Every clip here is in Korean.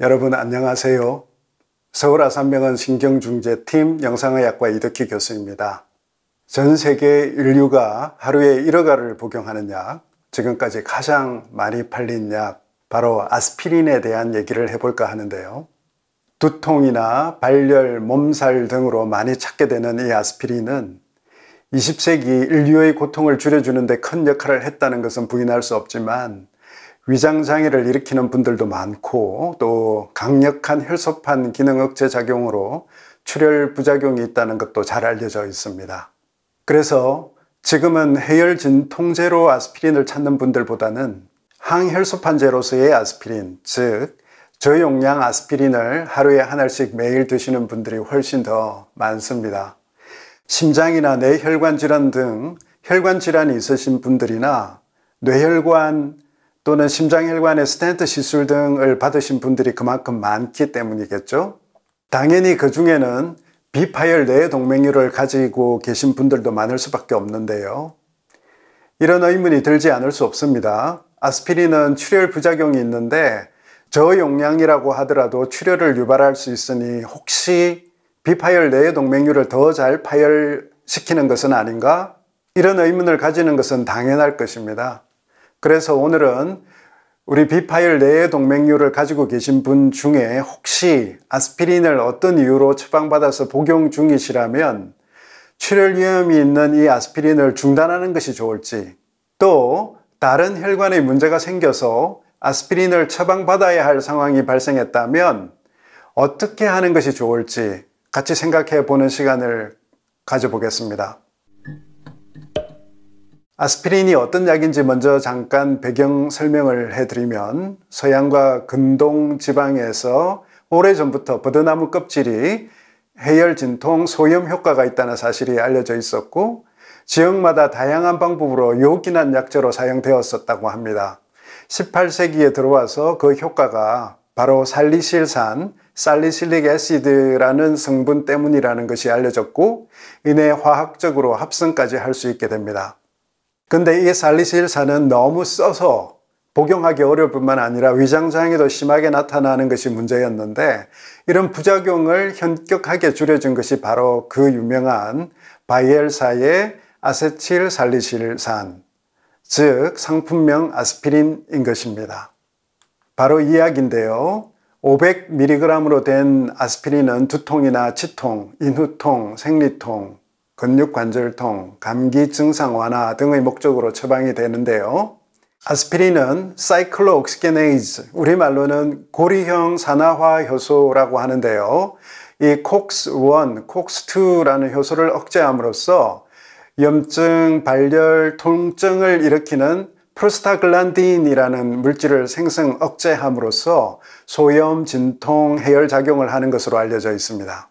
여러분 안녕하세요. 서울아산병원 신경중재팀 영상의학과 이덕희 교수입니다. 전 세계 인류가 하루에 1억 알을 복용하는 약, 지금까지 가장 많이 팔린 약, 바로 아스피린에 대한 얘기를 해볼까 하는데요. 두통이나 발열, 몸살 등으로 많이 찾게 되는 이 아스피린은 20세기 인류의 고통을 줄여주는데 큰 역할을 했다는 것은 부인할 수 없지만 위장장애를 일으키는 분들도 많고 또 강력한 혈소판 기능 억제 작용으로 출혈 부작용이 있다는 것도 잘 알려져 있습니다. 그래서 지금은 해열 진통제로 아스피린을 찾는 분들보다는 항혈소판제로서의 아스피린, 즉 저용량 아스피린을 하루에 한 알씩 매일 드시는 분들이 훨씬 더 많습니다. 심장이나 뇌혈관 질환 등 혈관 질환이 있으신 분들이나 뇌혈관, 또는 심장혈관의 스탠트 시술 등을 받으신 분들이 그만큼 많기 때문이겠죠. 당연히 그 중에는 비파열 뇌 동맥류를 가지고 계신 분들도 많을 수밖에 없는데요. 이런 의문이 들지 않을 수 없습니다. 아스피린은 출혈 부작용이 있는데 저용량이라고 하더라도 출혈을 유발할 수 있으니 혹시 비파열 뇌 동맥류를 더 잘 파열시키는 것은 아닌가? 이런 의문을 가지는 것은 당연할 것입니다. 그래서 오늘은 우리 비파일 내의 동맥류를 가지고 계신 분 중에 혹시 아스피린을 어떤 이유로 처방받아서 복용 중이시라면 출혈 위험이 있는 이 아스피린을 중단하는 것이 좋을지 또 다른 혈관에 문제가 생겨서 아스피린을 처방받아야 할 상황이 발생했다면 어떻게 하는 것이 좋을지 같이 생각해 보는 시간을 가져보겠습니다. 아스피린이 어떤 약인지 먼저 잠깐 배경 설명을 해드리면 서양과 근동 지방에서 오래전부터 버드나무 껍질이 해열 진통, 소염 효과가 있다는 사실이 알려져 있었고 지역마다 다양한 방법으로 요긴한 약재로 사용되었었다고 합니다. 18세기에 들어와서 그 효과가 바로 살리실산, 살리실릭 애시드라는 성분 때문이라는 것이 알려졌고 이내 화학적으로 합성까지 할 수 있게 됩니다. 근데 이 살리실산은 너무 써서 복용하기 어려울 뿐만 아니라 위장장애도 심하게 나타나는 것이 문제였는데 이런 부작용을 현격하게 줄여준 것이 바로 그 유명한 바이엘사의 아세틸살리실산, 즉 상품명 아스피린인 것입니다. 바로 이 약인데요. 500mg으로 된 아스피린은 두통이나 치통, 인후통, 생리통, 근육관절통, 감기 증상 완화 등의 목적으로 처방이 되는데요. 아스피린은 사이클로옥시게네이즈, 우리말로는 고리형 산화화 효소라고 하는데요. 이 콕스1, 콕스2라는 효소를 억제함으로써 염증, 발열, 통증을 일으키는 프로스타글란딘이라는 물질을 생성 억제함으로써 소염, 진통, 해열 작용을 하는 것으로 알려져 있습니다.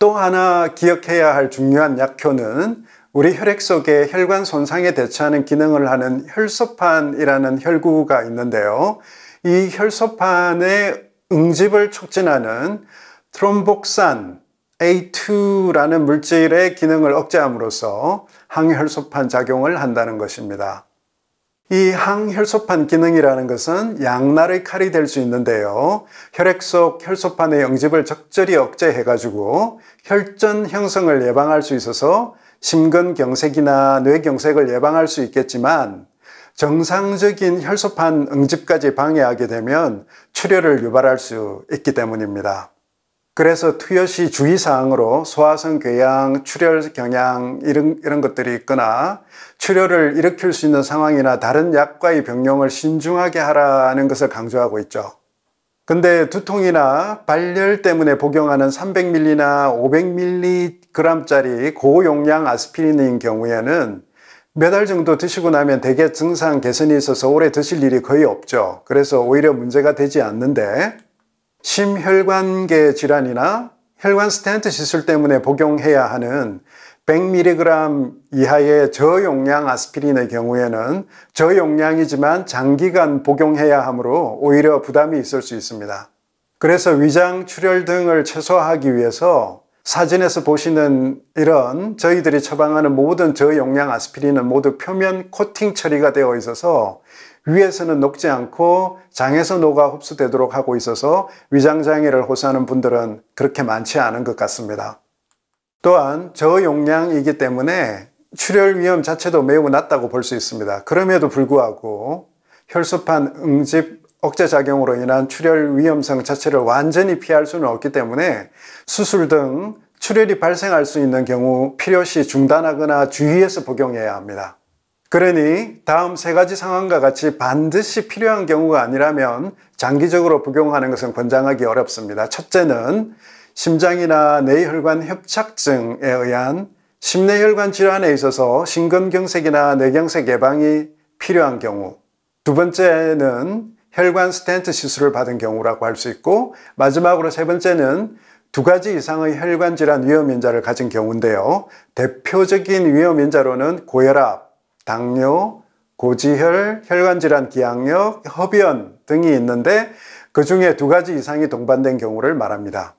또 하나 기억해야 할 중요한 약효는 우리 혈액 속에 혈관 손상에 대처하는 기능을 하는 혈소판이라는 혈구가 있는데요. 이 혈소판의 응집을 촉진하는 트롬복산 A2라는 물질의 기능을 억제함으로써 항혈소판 작용을 한다는 것입니다. 이 항혈소판 기능이라는 것은 양날의 칼이 될 수 있는데요. 혈액 속 혈소판의 영집을 적절히 억제해가지고 혈전 형성을 예방할 수 있어서 심근경색이나 뇌경색을 예방할 수 있겠지만 정상적인 혈소판 응집까지 방해하게 되면 출혈을 유발할 수 있기 때문입니다. 그래서 투여시 주의사항으로 소화성 궤양, 출혈 경향 이런, 이런 것들이 있거나 출혈을 일으킬 수 있는 상황이나 다른 약과의 병용을 신중하게 하라는 것을 강조하고 있죠. 근데 두통이나 발열 때문에 복용하는 300ml나 500mg짜리 고용량 아스피린인 경우에는 몇 달 정도 드시고 나면 대개 증상 개선이 있어서 오래 드실 일이 거의 없죠. 그래서 오히려 문제가 되지 않는데 심혈관계 질환이나 혈관 스탠트 시술 때문에 복용해야 하는 100mg 이하의 저용량 아스피린의 경우에는 저용량이지만 장기간 복용해야 하므로 오히려 부담이 있을 수 있습니다. 그래서 위장 출혈 등을 최소화하기 위해서 사진에서 보시는 이런 저희들이 처방하는 모든 저용량 아스피린은 모두 표면 코팅 처리가 되어 있어서 위에서는 녹지 않고 장에서 녹아 흡수되도록 하고 있어서 위장장애를 호소하는 분들은 그렇게 많지 않은 것 같습니다. 또한 저용량이기 때문에 출혈 위험 자체도 매우 낮다고 볼 수 있습니다. 그럼에도 불구하고 혈소판 응집 억제작용으로 인한 출혈 위험성 자체를 완전히 피할 수는 없기 때문에 수술 등 출혈이 발생할 수 있는 경우 필요시 중단하거나 주의해서 복용해야 합니다. 그러니 다음 세 가지 상황과 같이 반드시 필요한 경우가 아니라면 장기적으로 복용하는 것은 권장하기 어렵습니다. 첫째는 심장이나 뇌혈관 협착증에 의한 심뇌혈관 질환에 있어서 심근경색이나 뇌경색 예방이 필요한 경우 두 번째는 혈관 스탠트 시술을 받은 경우라고 할 수 있고 마지막으로 세 번째는 두 가지 이상의 혈관 질환 위험 인자를 가진 경우인데요. 대표적인 위험 인자로는 고혈압, 당뇨, 고지혈, 혈관질환 기항력, 허변 등이 있는데 그 중에 두 가지 이상이 동반된 경우를 말합니다.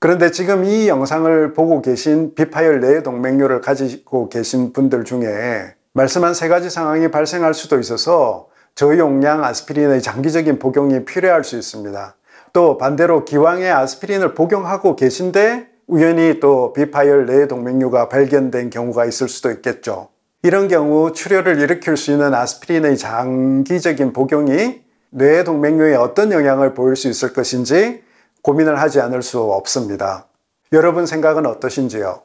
그런데 지금 이 영상을 보고 계신 비파열 내 동맥류를 가지고 계신 분들 중에 말씀한 세 가지 상황이 발생할 수도 있어서 저용량 아스피린의 장기적인 복용이 필요할 수 있습니다. 또 반대로 기왕에 아스피린을 복용하고 계신데 우연히 또 비파열 내 동맥류가 발견된 경우가 있을 수도 있겠죠. 이런 경우 출혈을 일으킬 수 있는 아스피린의 장기적인 복용이 뇌 동맥류에 어떤 영향을 보일 수 있을 것인지 고민을 하지 않을 수 없습니다. 여러분 생각은 어떠신지요?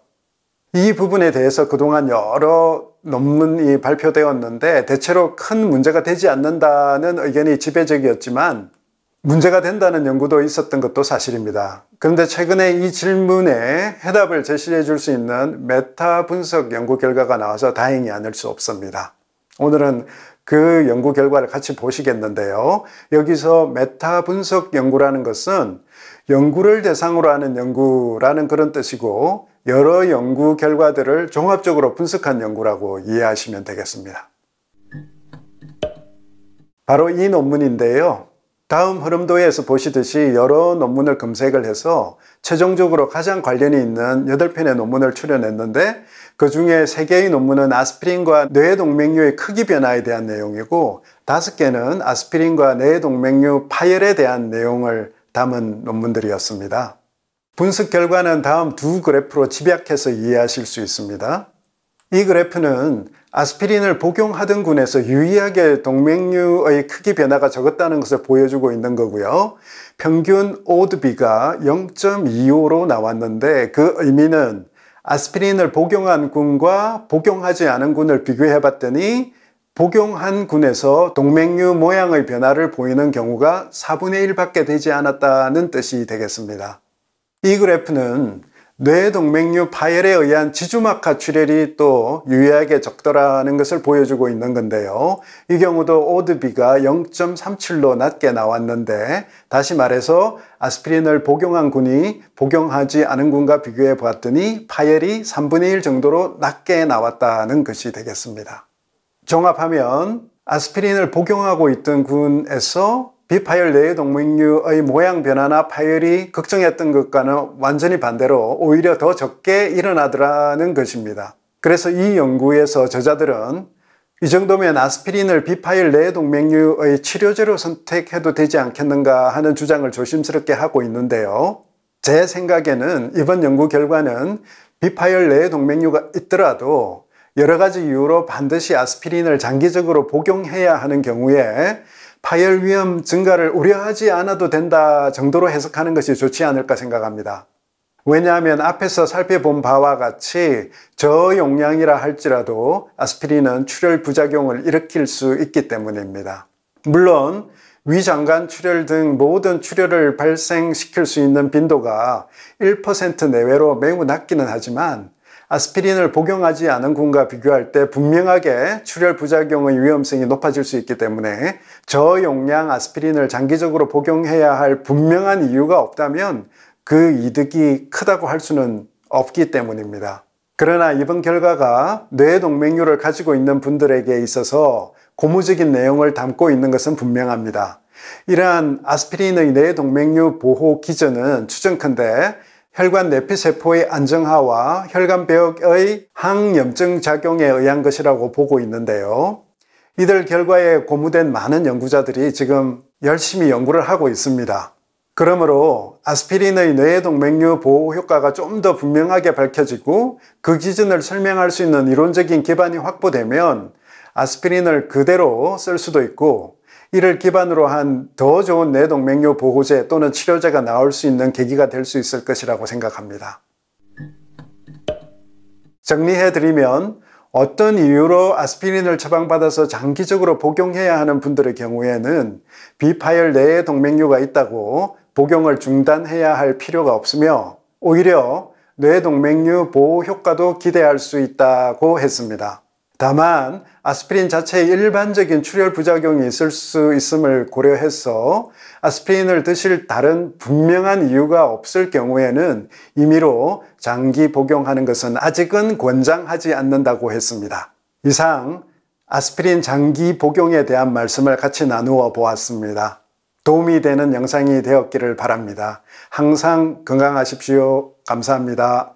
이 부분에 대해서 그동안 여러 논문이 발표되었는데 대체로 큰 문제가 되지 않는다는 의견이 지배적이었지만 문제가 된다는 연구도 있었던 것도 사실입니다. 그런데 최근에 이 질문에 해답을 제시해 줄 수 있는 메타 분석 연구 결과가 나와서 다행이 아닐 수 없습니다. 오늘은 그 연구 결과를 같이 보시겠는데요. 여기서 메타 분석 연구라는 것은 연구를 대상으로 하는 연구라는 그런 뜻이고 여러 연구 결과들을 종합적으로 분석한 연구라고 이해하시면 되겠습니다. 바로 이 논문인데요. 다음 흐름도에서 보시듯이 여러 논문을 검색을 해서 최종적으로 가장 관련이 있는 8편의 논문을 출연했는데 그 중에 3개의 논문은 아스피린과 뇌동맥류의 크기 변화에 대한 내용이고 5개는 아스피린과 뇌동맥류 파열에 대한 내용을 담은 논문들이었습니다. 분석 결과는 다음 두 그래프로 집약해서 이해하실 수 있습니다. 이 그래프는 아스피린을 복용하던 군에서 유의하게 동맥류의 크기 변화가 적었다는 것을 보여주고 있는 거고요. 평균 오드비가 0.25로 나왔는데 그 의미는 아스피린을 복용한 군과 복용하지 않은 군을 비교해 봤더니 복용한 군에서 동맥류 모양의 변화를 보이는 경우가 4분의 1밖에 되지 않았다는 뜻이 되겠습니다. 이 그래프는 뇌동맥류 파열에 의한 지주막하 출혈이 또 유의하게 적더라는 것을 보여주고 있는 건데요. 이 경우도 오드비가 0.37로 낮게 나왔는데 다시 말해서 아스피린을 복용한 군이 복용하지 않은 군과 비교해 보았더니 파열이 3분의 1 정도로 낮게 나왔다는 것이 되겠습니다. 종합하면 아스피린을 복용하고 있던 군에서 비파열 내의 동맥류의 모양 변화나 파열이 걱정했던 것과는 완전히 반대로 오히려 더 적게 일어나더라는 것입니다. 그래서 이 연구에서 저자들은 이 정도면 아스피린을 비파열 내 동맥류의 치료제로 선택해도 되지 않겠는가 하는 주장을 조심스럽게 하고 있는데요. 제 생각에는 이번 연구 결과는 비파열 내 동맥류가 있더라도 여러 가지 이유로 반드시 아스피린을 장기적으로 복용해야 하는 경우에 파열 위험 증가를 우려하지 않아도 된다 정도로 해석하는 것이 좋지 않을까 생각합니다. 왜냐하면 앞에서 살펴본 바와 같이 저용량이라 할지라도 아스피린은 출혈 부작용을 일으킬 수 있기 때문입니다. 물론 위장관 출혈 등 모든 출혈을 발생시킬 수 있는 빈도가 1% 내외로 매우 낮기는 하지만 아스피린을 복용하지 않은 군과 비교할 때 분명하게 출혈 부작용의 위험성이 높아질 수 있기 때문에 저용량 아스피린을 장기적으로 복용해야 할 분명한 이유가 없다면 그 이득이 크다고 할 수는 없기 때문입니다. 그러나 이번 결과가 뇌동맥류를 가지고 있는 분들에게 있어서 고무적인 내용을 담고 있는 것은 분명합니다. 이러한 아스피린의 뇌동맥류 보호 기전은 추정컨대 혈관 내피 세포의 안정화와 혈관 배역의 항염증 작용에 의한 것이라고 보고 있는데요. 이들 결과에 고무된 많은 연구자들이 지금 열심히 연구를 하고 있습니다. 그러므로 아스피린의 뇌동맥류 보호 효과가 좀 더 분명하게 밝혀지고 그 기준을 설명할 수 있는 이론적인 기반이 확보되면 아스피린을 그대로 쓸 수도 있고 이를 기반으로 한 더 좋은 뇌동맥류 보호제 또는 치료제가 나올 수 있는 계기가 될 수 있을 것이라고 생각합니다. 정리해드리면 어떤 이유로 아스피린을 처방받아서 장기적으로 복용해야 하는 분들의 경우에는 비파열 내에 동맥류가 있다고 복용을 중단해야 할 필요가 없으며 오히려 뇌동맥류 보호 효과도 기대할 수 있다고 했습니다. 다만 아스피린 자체에 일반적인 출혈 부작용이 있을 수 있음을 고려해서 아스피린을 드실 다른 분명한 이유가 없을 경우에는 임의로 장기 복용하는 것은 아직은 권장하지 않는다고 했습니다. 이상 아스피린 장기 복용에 대한 말씀을 같이 나누어 보았습니다. 도움이 되는 영상이 되었기를 바랍니다. 항상 건강하십시오. 감사합니다.